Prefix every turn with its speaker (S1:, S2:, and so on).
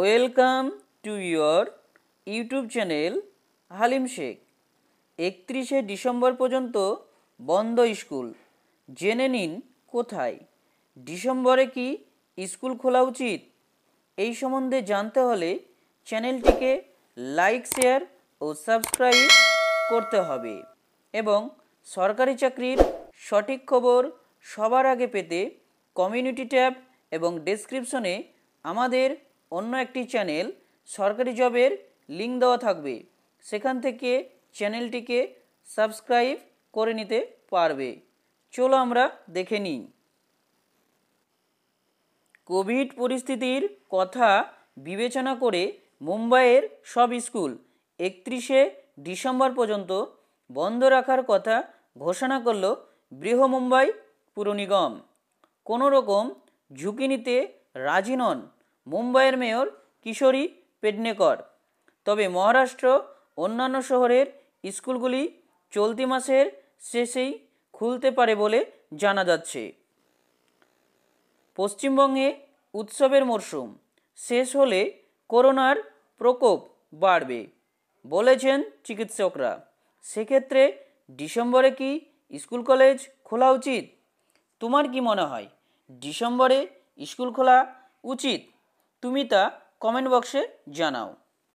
S1: welcome to your YouTube channel Halim Sheikh একত্রিশে December পর্যন্ত বন্ধ স্কুল জেনে নিন কোথায় ডিসেম্বরে কি স্কুল খোলা উচিত এই সম্বন্ধে জানতে হলে চ্যানেলটিকে লাইক শেয়ার ও সাবস্ক্রাইব করতে হবে এবং সরকারি চাকরির সঠিক খবর সবার আগে পেতে কমিউনিটি ট্যাব এবং ডেসক্রিপশনে আমাদের অন্য একটি চ্যানেল সরকারি জবের লিঙ্ক দেওয়া থাকবে সেখান থেকে চ্যানেলটিকে সাবস্ক্রাইব করে নিতে পারবে চলো আমরা দেখে নিই কোভিড পরিস্থিতির কথা বিবেচনা করে মুম্বাইয়ের সব স্কুল একত্রিশে ডিসেম্বর পর্যন্ত বন্ধ রাখার কথা ঘোষণা করল বৃহমুম্বাই পুর নিগম কোনো রকম ঝুঁকি নিতে রাজি নন মুম্বাইয়ের মেয়র কিশোরী পেডনেকর তবে মহারাষ্ট্র অন্যান্য শহরের স্কুলগুলি চলতি মাসের শেষেই খুলতে পারে বলে জানা যাচ্ছে পশ্চিমবঙ্গে উৎসবের মরশুম শেষ হলে করোনার প্রকোপ বাড়বে বলেছেন চিকিৎসকরা সেক্ষেত্রে ডিসেম্বরে কি স্কুল কলেজ খোলা উচিত তোমার কি মনে হয় ডিসেম্বরে স্কুল খোলা উচিত তুমি তা কমেন্ট বক্সে জানাও